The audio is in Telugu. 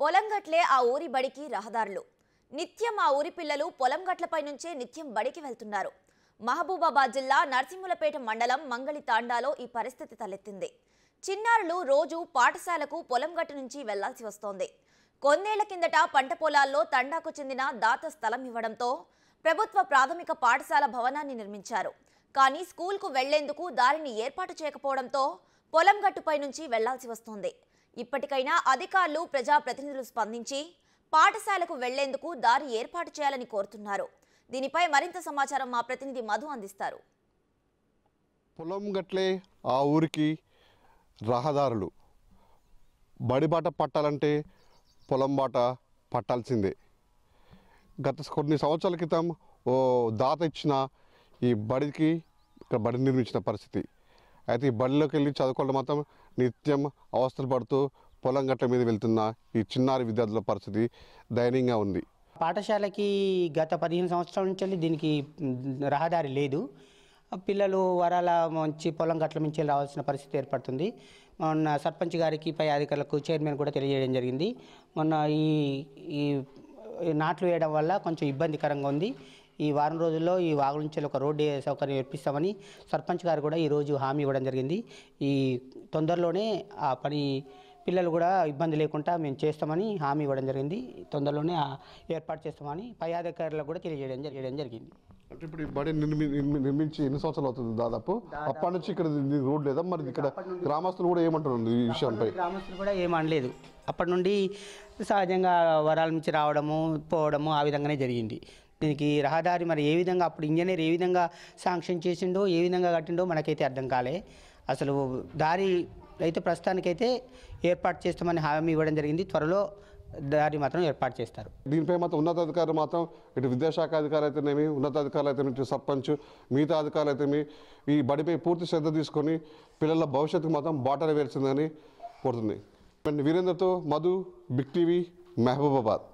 పొలం గట్లే ఆ ఊరి బడికి రహదారులు నిత్యం ఆ ఊరి పిల్లలు పొలం గట్లపై నుంచే నిత్యం బడికి వెళ్తున్నారు మహబూబాబాద్ జిల్లా నర్సింహులపేట మండలం మంగళి తాండాలో ఈ పరిస్థితి తలెత్తింది చిన్నారులు రోజు పాఠశాలకు పొలం గట్టు నుంచి వెళ్లాల్సి వస్తోంది కొన్నేళ్ల కిందట పంట పొలాల్లో తండాకు చెందిన దాత స్థలం ఇవ్వడంతో ప్రభుత్వ ప్రాథమిక పాఠశాల భవనాన్ని నిర్మించారు కానీ స్కూల్కు వెళ్లేందుకు దారిని ఏర్పాటు చేయకపోవడంతో పొలం గట్టుపై నుంచి వెళ్లాల్సి వస్తోంది ఇప్పటికైనా అధికారులు ప్రజాప్రతినిధులు స్పందించి పాఠశాలకు వెళ్లేందుకు దారి ఏర్పాటు చేయాలని కోరుతున్నారు దీనిపై మరింత సమాచారం మా ప్రతినిధి మధు అందిస్తారు పొలం గట్లే ఆ ఊరికి రహదారులు బడిబాట పట్టాలంటే పొలం బాట పట్టాల్సిందే గత కొన్ని సంవత్సరాల క్రితం ఓ దాత ఇచ్చిన ఈ బడికి ఇక్కడ బడి నిర్మించిన పరిస్థితి అయితే ఈ బడిలోకి వెళ్ళి చదువుకోవడం మాత్రం నిత్యం అవస్థలు పడుతూ పొలం గట్ల మీద వెళ్తున్న ఈ చిన్నారి విద్యార్థుల పరిస్థితి దయనీయంగా ఉంది పాఠశాలకి గత పదిహేను సంవత్సరాల నుంచి దీనికి రహదారి లేదు పిల్లలు వరాల మంచి పొలం గట్ల నుంచి రావాల్సిన పరిస్థితి ఏర్పడుతుంది మొన్న సర్పంచ్ గారికి పై అధికారులకు చైర్మన్ కూడా తెలియజేయడం జరిగింది మొన్న ఈ ఈ నాట్లు వేయడం వల్ల కొంచెం ఇబ్బందికరంగా ఉంది ఈ వారం రోజుల్లో ఈ వాగు నుంచి ఒక రోడ్డు సౌకర్యం ఏర్పిస్తామని సర్పంచ్ గారు కూడా ఈరోజు హామీ ఇవ్వడం జరిగింది ఈ తొందరలోనే ఆ పని పిల్లలు కూడా ఇబ్బంది లేకుండా మేము చేస్తామని హామీ ఇవ్వడం జరిగింది తొందరలోనే ఏర్పాటు చేస్తామని పై అధికారులకు కూడా తెలియజేయడం చేయడం జరిగింది అంటే ఇప్పుడు ఈ బడి నిర్మి నిర్మించి ఎన్ని సంవత్సరాలు అవుతుంది దాదాపు అప్పటి నుంచి ఇక్కడ రోడ్ లేదా మరి ఇక్కడ గ్రామస్తులు కూడా ఏమంటారు ఈ విషయంపై గ్రామస్తులు కూడా ఏమనలేదు అప్పటి నుండి సహజంగా వరాల నుంచి రావడము పోవడము ఆ విధంగానే జరిగింది దీనికి రహదారి మరి ఏ విధంగా అప్పుడు ఇంజనీర్ ఏ విధంగా శాంక్షన్ చేసిండో ఏ విధంగా కట్టిండో మనకైతే అర్థం కాలే అసలు దారి అయితే ప్రస్తుతానికైతే ఏర్పాటు చేస్తామని హామీ ఇవ్వడం జరిగింది త్వరలో దారి మాత్రం ఏర్పాటు చేస్తారు దీనిపై మాత్రం ఉన్నతాధికారులు మాత్రం ఇటు విద్యాశాఖ అధికారులు అయితేనేమి ఉన్నతాధికారులు అయితే ఇటు సర్పంచ్ మిగతా అధికారులు అయితే ఈ బడిపై పూర్తి శ్రద్ధ తీసుకొని పిల్లల భవిష్యత్తుకు మాత్రం బాటలు వేర్చిందని కోరుతుంది వీరేంద్రతో మధు బిగ్ టీవీ మహబూబాబాద్